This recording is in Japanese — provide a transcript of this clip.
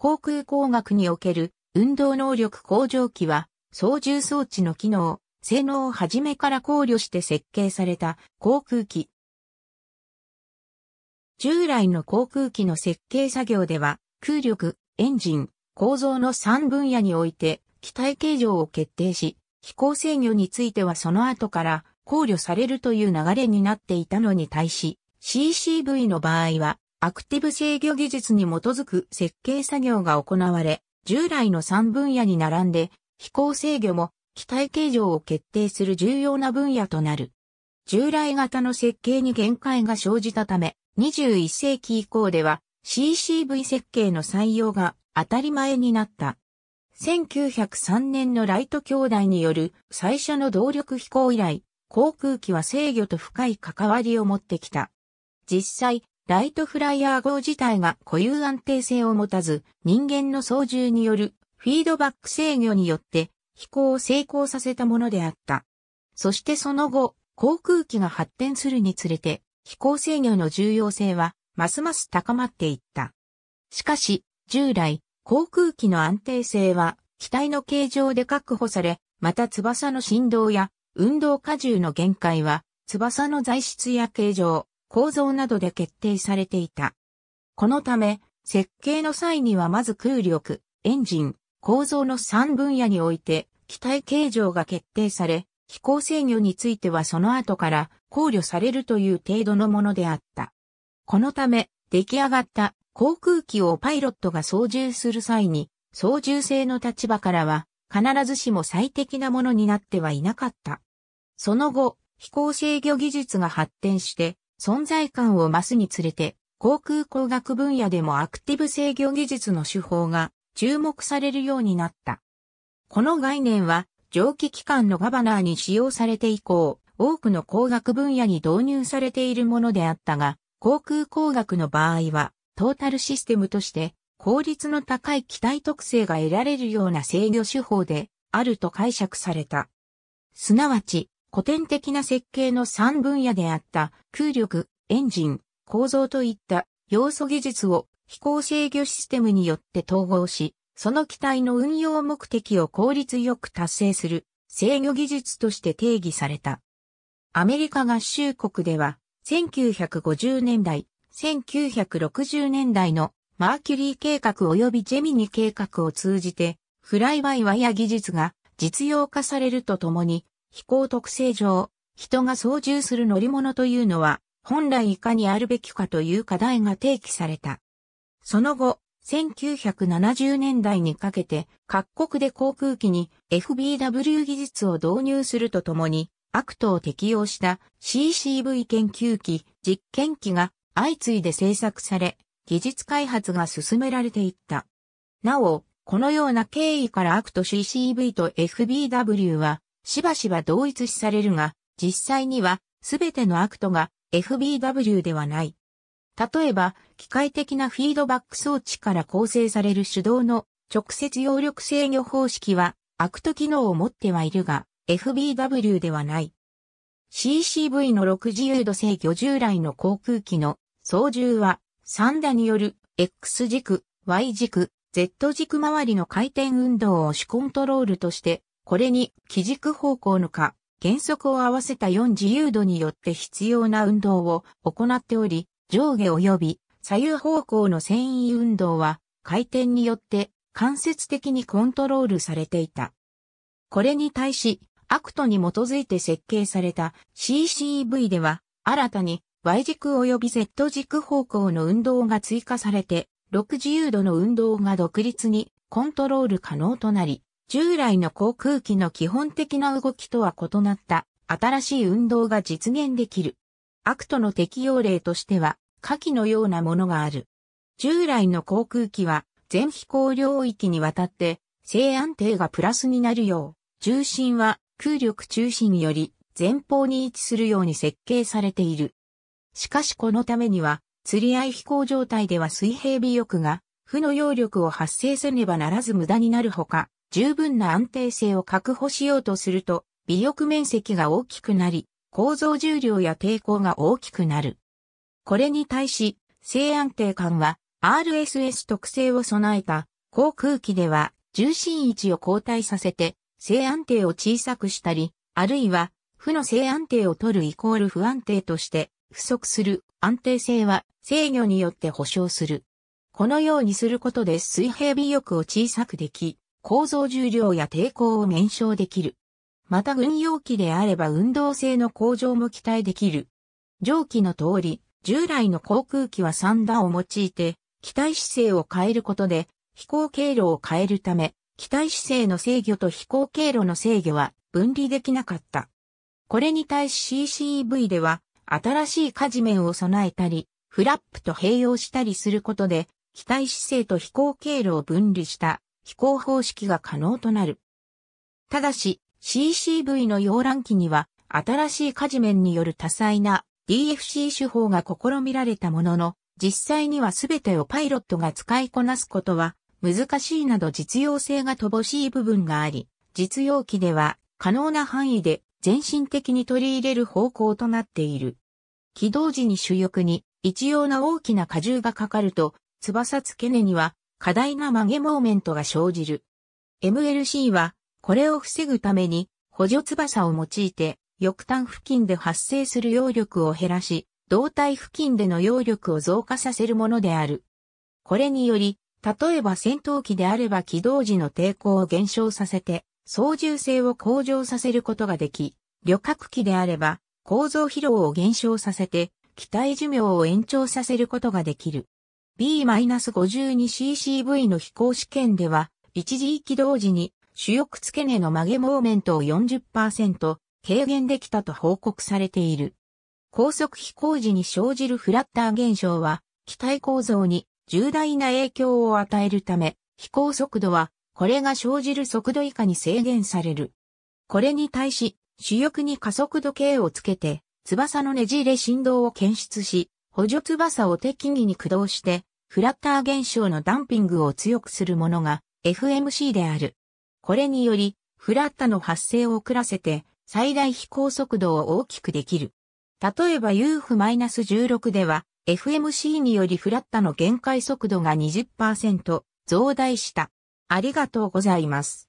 航空工学における運動能力向上機は操縦装置の機能、性能をはじめから考慮して設計された航空機。従来の航空機の設計作業では空力、エンジン、構造の3分野において機体形状を決定し、飛行制御についてはその後から考慮されるという流れになっていたのに対し、CCV の場合はアクティブ制御技術に基づく設計作業が行われ、従来の3分野に並んで、飛行制御も機体形状を決定する重要な分野となる。従来型の設計に限界が生じたため、21世紀以降では CCV 設計の採用が当たり前になった。1903年のライト兄弟による最初の動力飛行以来、航空機は制御と深い関わりを持ってきた。実際、ライトフライヤー号自体が固有安定性を持たず、人間の操縦によるフィードバック制御によって飛行を成功させたものであった。そしてその後、航空機が発展するにつれて、飛行制御の重要性は、ますます高まっていった。しかし、従来、航空機の安定性は、機体の形状で確保され、また翼の振動や、運動荷重の限界は、翼の材質や形状、構造などで決定されていた。このため、設計の際にはまず空力、エンジン、構造の3分野において、機体形状が決定され、飛行制御についてはその後から考慮されるという程度のものであった。このため、出来上がった航空機をパイロットが操縦する際に、操縦性の立場からは、必ずしも最適なものになってはいなかった。その後、飛行制御技術が発展して、存在感を増すにつれて、航空工学分野でもアクティブ制御技術の手法が注目されるようになった。この概念は蒸気機関のガバナーに使用されて以降、多くの工学分野に導入されているものであったが、航空工学の場合は、トータルシステムとして効率の高い機体特性が得られるような制御手法であると解釈された。すなわち、古典的な設計の3分野であった空力、エンジン、構造といった要素技術を飛行制御システムによって統合し、その機体の運用目的を効率よく達成する制御技術として定義された。アメリカ合衆国では1950年代、1960年代のマーキュリー計画及びジェミニ計画を通じてフライバイワイヤ技術が実用化されるとともに飛行特性上、人が操縦する乗り物というのは、本来いかにあるべきかという課題が提起された。その後、1970年代にかけて各国で航空機に FBW 技術を導入するとともに、アクトを適用した CCV 研究機、実験機が相次いで製作され、技術開発が進められていった。なお、このような経緯からアクト CCV と FBW はしばしば同一視されるが、実際にはすべてのアクトが FBW ではない。例えば、機械的なフィードバック装置から構成される手動の直接揚力制御方式は、アクト機能を持ってはいるが、FBW ではない。CCV の60由度制御従来の航空機の操縦は、3打による X 軸、Y 軸、Z 軸周りの回転運動を主コントロールとしてこれに基軸方向のか、原則を合わせた4自由度によって必要な運動を行っており、上下及び左右方向の繊維運動は回転によって間接的にコントロールされていた。これに対し、アクトに基づいて設計された CCV では、新たに Y 軸及び Z 軸方向の運動が追加されて、6自由度の運動が独立にコントロール可能となり、従来の航空機の基本的な動きとは異なった新しい運動が実現できる。アクトの適用例としては、下記のようなものがある。従来の航空機は、全飛行領域にわたって、正安定がプラスになるよう、重心は空力中心より前方に位置するように設計されている。しかしこのためには、釣り合い飛行状態では水平尾翼が、負の揚力を発生せねばならず無駄になるほか、十分な安定性を確保しようとすると、尾翼面積が大きくなり、構造重量や抵抗が大きくなる。これに対し、正安定感は RSS 特性を備えた航空機では重心位置を交代させて正安定を小さくしたり、あるいは負の正安定を取るイコール不安定として不足する安定性は制御によって保証する。このようにすることで水平尾翼を小さくでき、構造重量や抵抗を燃焼できる。また軍用機であれば運動性の向上も期待できる。蒸気の通り、従来の航空機は三段を用いて、機体姿勢を変えることで、飛行経路を変えるため、機体姿勢の制御と飛行経路の制御は分離できなかった。これに対し CCV e では、新しい舵面を備えたり、フラップと併用したりすることで、機体姿勢と飛行経路を分離した飛行方式が可能となる。ただし、CCV の溶卵機には、新しいメ面による多彩な DFC 手法が試みられたものの、実際には全てをパイロットが使いこなすことは難しいなど実用性が乏しい部分があり、実用機では可能な範囲で全身的に取り入れる方向となっている。起動時に主翼に一様な大きな荷重がかかると、翼付け根には過大な曲げモーメントが生じる。MLC は、これを防ぐために、補助翼を用いて、翼端付近で発生する揚力を減らし、胴体付近での揚力を増加させるものである。これにより、例えば戦闘機であれば起動時の抵抗を減少させて、操縦性を向上させることができ、旅客機であれば構造疲労を減少させて、機体寿命を延長させることができる。B-52CCV の飛行試験では、一時起動時に主翼付け根の曲げモーメントを40%軽減できたと報告されている。高速飛行時に生じるフラッター現象は、機体構造に重大な影響を与えるため、飛行速度は、これが生じる速度以下に制限される。これに対し、主翼に加速度計をつけて、翼のねじれ振動を検出し、補助翼を適宜に駆動して、フラッター現象のダンピングを強くするものが FMC である。これにより、フラッタの発生を遅らせて、最大飛行速度を大きくできる。例えば UF-16 では、FMC によりフラッタの限界速度が20%増大した。ありがとうございます。